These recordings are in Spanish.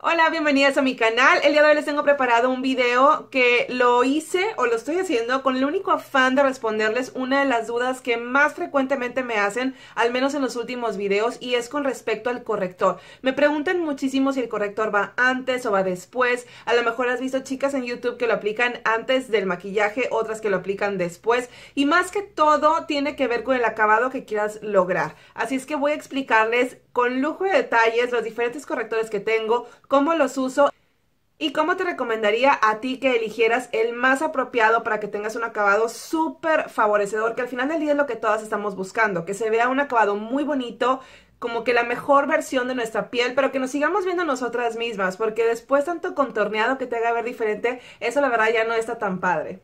Hola, bienvenidas a mi canal. El día de hoy les tengo preparado un video que lo hice o lo estoy haciendo con el único afán de responderles una de las dudas que más frecuentemente me hacen, al menos en los últimos videos, y es con respecto al corrector. Me preguntan muchísimo si el corrector va antes o va después. A lo mejor has visto chicas en YouTube que lo aplican antes del maquillaje, otras que lo aplican después. Y más que todo tiene que ver con el acabado que quieras lograr. Así es que voy a explicarles con lujo de detalles los diferentes correctores que tengo, cómo los uso y cómo te recomendaría a ti que eligieras el más apropiado para que tengas un acabado súper favorecedor, que al final del día es lo que todas estamos buscando, que se vea un acabado muy bonito, como que la mejor versión de nuestra piel, pero que nos sigamos viendo nosotras mismas, porque después tanto contorneado que te haga ver diferente, eso la verdad ya no está tan padre.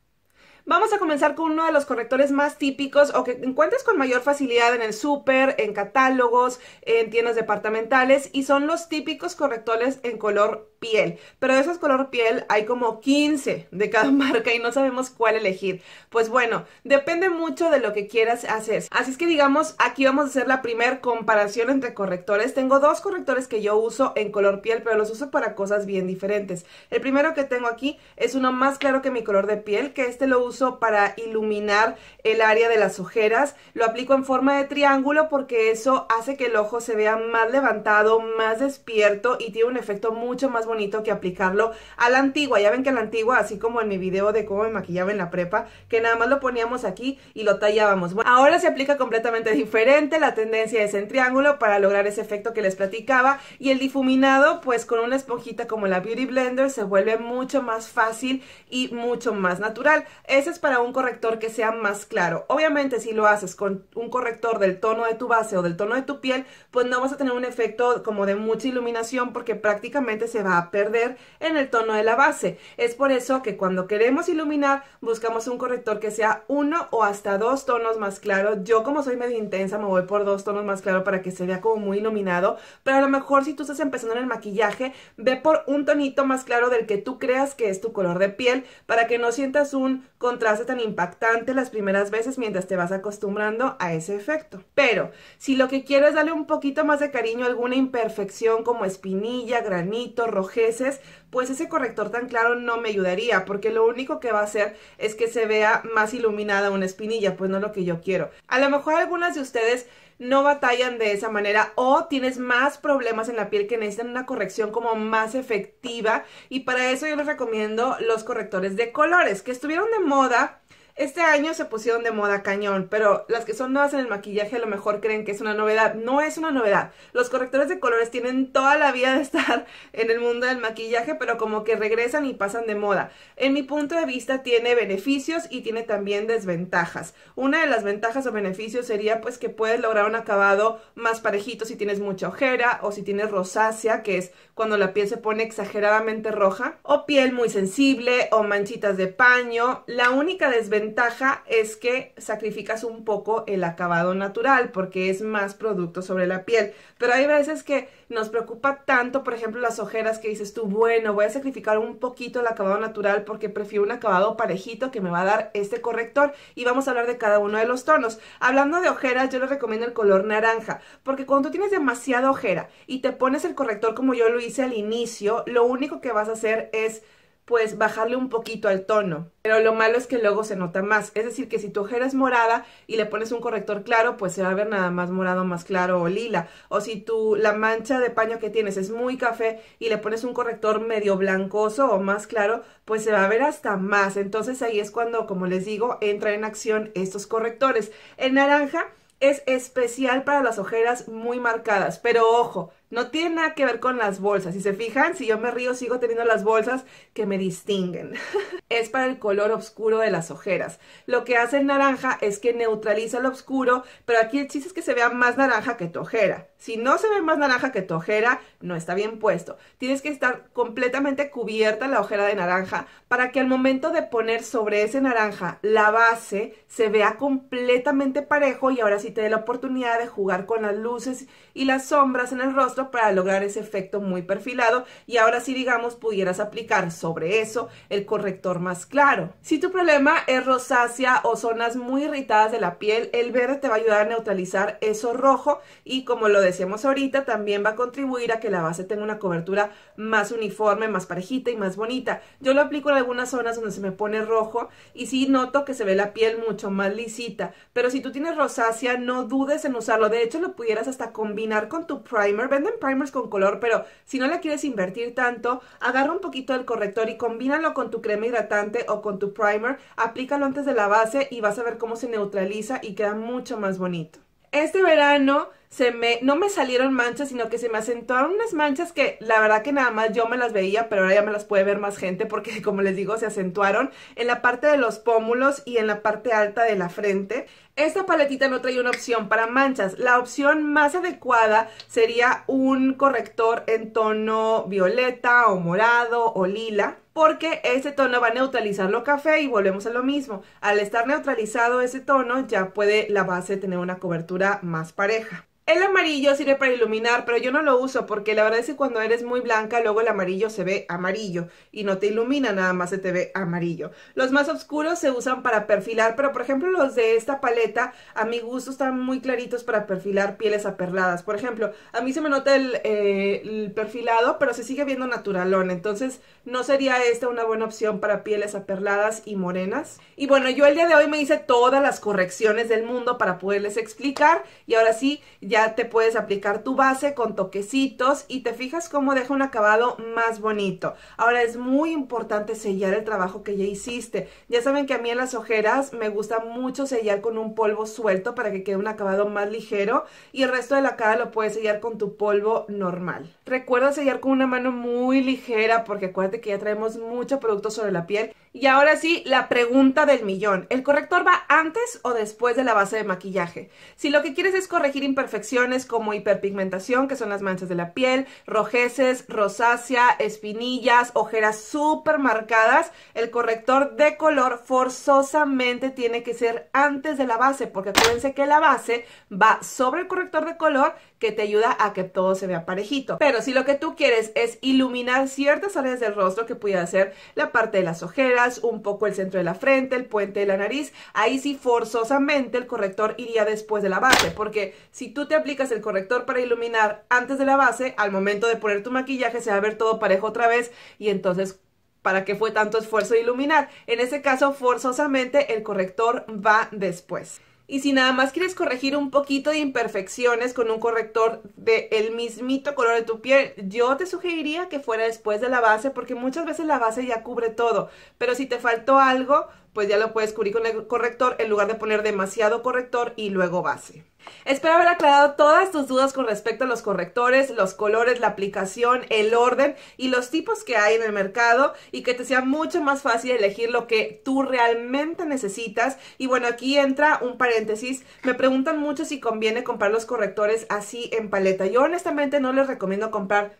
Vamos a comenzar con uno de los correctores más típicos o que encuentres con mayor facilidad en el súper, en catálogos, en tiendas departamentales y son los típicos correctores en color piel. Pero de esos color piel hay como 15 de cada marca y no sabemos cuál elegir. Pues bueno, depende mucho de lo que quieras hacer. Así es que digamos, aquí vamos a hacer la primera comparación entre correctores. Tengo dos correctores que yo uso en color piel, pero los uso para cosas bien diferentes. El primero que tengo aquí es uno más claro que mi color de piel, que este lo uso para iluminar el área de las ojeras. Lo aplico en forma de triángulo porque eso hace que el ojo se vea más levantado, más despierto y tiene un efecto mucho más bonito que aplicarlo a la antigua. Ya ven que a la antigua, así como en mi video de cómo me maquillaba en la prepa, que nada más lo poníamos aquí y lo tallábamos. Bueno, ahora se aplica completamente diferente, la tendencia es en triángulo para lograr ese efecto que les platicaba y el difuminado pues con una esponjita como la Beauty Blender se vuelve mucho más fácil y mucho más natural es para un corrector que sea más claro. Obviamente si lo haces con un corrector del tono de tu base o del tono de tu piel, pues no vas a tener un efecto como de mucha iluminación porque prácticamente se va a perder en el tono de la base. Es por eso que cuando queremos iluminar, buscamos un corrector que sea uno o hasta dos tonos más claro. Yo como soy medio intensa, me voy por dos tonos más claro para que se vea como muy iluminado, pero a lo mejor si tú estás empezando en el maquillaje, ve por un tonito más claro del que tú creas que es tu color de piel para que no sientas un contraste tan impactante las primeras veces mientras te vas acostumbrando a ese efecto. Pero si lo que quiero es darle un poquito más de cariño a alguna imperfección como espinilla, granito, rojeces, pues ese corrector tan claro no me ayudaría porque lo único que va a hacer es que se vea más iluminada una espinilla, pues no lo que yo quiero. A lo mejor algunas de ustedes no batallan de esa manera o tienes más problemas en la piel que necesitan una corrección como más efectiva y para eso yo les recomiendo los correctores de colores que estuvieron de moda este año se pusieron de moda cañón, pero las que son nuevas en el maquillaje a lo mejor creen que es una novedad. No es una novedad. Los correctores de colores tienen toda la vida de estar en el mundo del maquillaje, pero como que regresan y pasan de moda. En mi punto de vista tiene beneficios y tiene también desventajas. Una de las ventajas o beneficios sería pues que puedes lograr un acabado más parejito si tienes mucha ojera o si tienes rosácea, que es cuando la piel se pone exageradamente roja, o piel muy sensible o manchitas de paño. La única desventaja ventaja es que sacrificas un poco el acabado natural porque es más producto sobre la piel. Pero hay veces que nos preocupa tanto, por ejemplo, las ojeras que dices tú, bueno, voy a sacrificar un poquito el acabado natural porque prefiero un acabado parejito que me va a dar este corrector. Y vamos a hablar de cada uno de los tonos. Hablando de ojeras, yo les recomiendo el color naranja porque cuando tú tienes demasiada ojera y te pones el corrector como yo lo hice al inicio, lo único que vas a hacer es pues bajarle un poquito al tono. Pero lo malo es que luego se nota más. Es decir, que si tu ojera es morada y le pones un corrector claro, pues se va a ver nada más morado, más claro o lila. O si tu, la mancha de paño que tienes es muy café y le pones un corrector medio blancoso o más claro, pues se va a ver hasta más. Entonces ahí es cuando, como les digo, entra en acción estos correctores. El naranja es especial para las ojeras muy marcadas, pero ojo, no tiene nada que ver con las bolsas. Si se fijan, si yo me río, sigo teniendo las bolsas que me distinguen. es para el color oscuro de las ojeras. Lo que hace el naranja es que neutraliza lo oscuro, pero aquí el chiste es que se vea más naranja que tu ojera. Si no se ve más naranja que tojera, ojera, no está bien puesto. Tienes que estar completamente cubierta la ojera de naranja para que al momento de poner sobre ese naranja la base se vea completamente parejo y ahora sí te dé la oportunidad de jugar con las luces y las sombras en el rostro para lograr ese efecto muy perfilado y ahora sí digamos pudieras aplicar sobre eso el corrector más claro. Si tu problema es rosácea o zonas muy irritadas de la piel, el verde te va a ayudar a neutralizar eso rojo y como lo decíamos ahorita también va a contribuir a que la base tenga una cobertura más uniforme, más parejita y más bonita. Yo lo aplico en algunas zonas donde se me pone rojo y si noto que se ve la piel mucho más lisita, pero si tú tienes rosácea no dudes en usarlo, de hecho lo pudieras hasta combinar con tu primer, ¿venden? primers con color, pero si no le quieres invertir tanto, agarra un poquito del corrector y combínalo con tu crema hidratante o con tu primer, aplícalo antes de la base y vas a ver cómo se neutraliza y queda mucho más bonito este verano se me, no me salieron manchas, sino que se me acentuaron unas manchas que la verdad que nada más yo me las veía, pero ahora ya me las puede ver más gente porque como les digo, se acentuaron en la parte de los pómulos y en la parte alta de la frente. Esta paletita no trae una opción para manchas. La opción más adecuada sería un corrector en tono violeta o morado o lila porque ese tono va a neutralizar lo café y volvemos a lo mismo. Al estar neutralizado ese tono ya puede la base tener una cobertura más pareja. El amarillo sirve para iluminar, pero yo no lo uso porque la verdad es que cuando eres muy blanca, luego el amarillo se ve amarillo y no te ilumina, nada más se te ve amarillo. Los más oscuros se usan para perfilar, pero por ejemplo los de esta paleta, a mi gusto están muy claritos para perfilar pieles aperladas. Por ejemplo, a mí se me nota el, eh, el perfilado, pero se sigue viendo naturalón, entonces no sería esta una buena opción para pieles aperladas y morenas. Y bueno, yo el día de hoy me hice todas las correcciones del mundo para poderles explicar y ahora sí, ya ya te puedes aplicar tu base con toquecitos y te fijas cómo deja un acabado más bonito. Ahora es muy importante sellar el trabajo que ya hiciste. Ya saben que a mí en las ojeras me gusta mucho sellar con un polvo suelto para que quede un acabado más ligero y el resto de la cara lo puedes sellar con tu polvo normal. Recuerda sellar con una mano muy ligera porque acuérdate que ya traemos mucho producto sobre la piel y ahora sí, la pregunta del millón. ¿El corrector va antes o después de la base de maquillaje? Si lo que quieres es corregir imperfecciones como hiperpigmentación, que son las manchas de la piel, rojeces, rosácea, espinillas, ojeras súper marcadas, el corrector de color forzosamente tiene que ser antes de la base, porque acuérdense que la base va sobre el corrector de color que te ayuda a que todo se vea parejito. Pero si lo que tú quieres es iluminar ciertas áreas del rostro, que puede ser la parte de las ojeras, un poco el centro de la frente, el puente de la nariz. Ahí sí forzosamente el corrector iría después de la base, porque si tú te aplicas el corrector para iluminar antes de la base, al momento de poner tu maquillaje se va a ver todo parejo otra vez y entonces ¿Para qué fue tanto esfuerzo iluminar? En ese caso, forzosamente el corrector va después. Y si nada más quieres corregir un poquito de imperfecciones con un corrector del el mismito color de tu piel, yo te sugeriría que fuera después de la base porque muchas veces la base ya cubre todo. Pero si te faltó algo, pues ya lo puedes cubrir con el corrector en lugar de poner demasiado corrector y luego base. Espero haber aclarado todas tus dudas con respecto a los correctores, los colores, la aplicación, el orden y los tipos que hay en el mercado y que te sea mucho más fácil elegir lo que tú realmente necesitas. Y bueno, aquí entra un paréntesis. Me preguntan mucho si conviene comprar los correctores así en paleta. Yo honestamente no les recomiendo comprar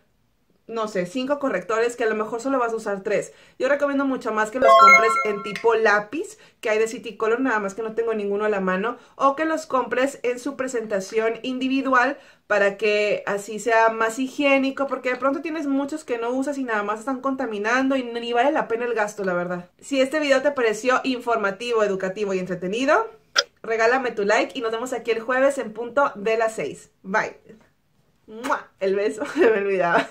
no sé, cinco correctores que a lo mejor solo vas a usar tres. Yo recomiendo mucho más que los compres en tipo lápiz, que hay de City Color, nada más que no tengo ninguno a la mano, o que los compres en su presentación individual para que así sea más higiénico, porque de pronto tienes muchos que no usas y nada más están contaminando y ni vale la pena el gasto, la verdad. Si este video te pareció informativo, educativo y entretenido, regálame tu like y nos vemos aquí el jueves en punto de las 6. Bye. El beso, me olvidaba.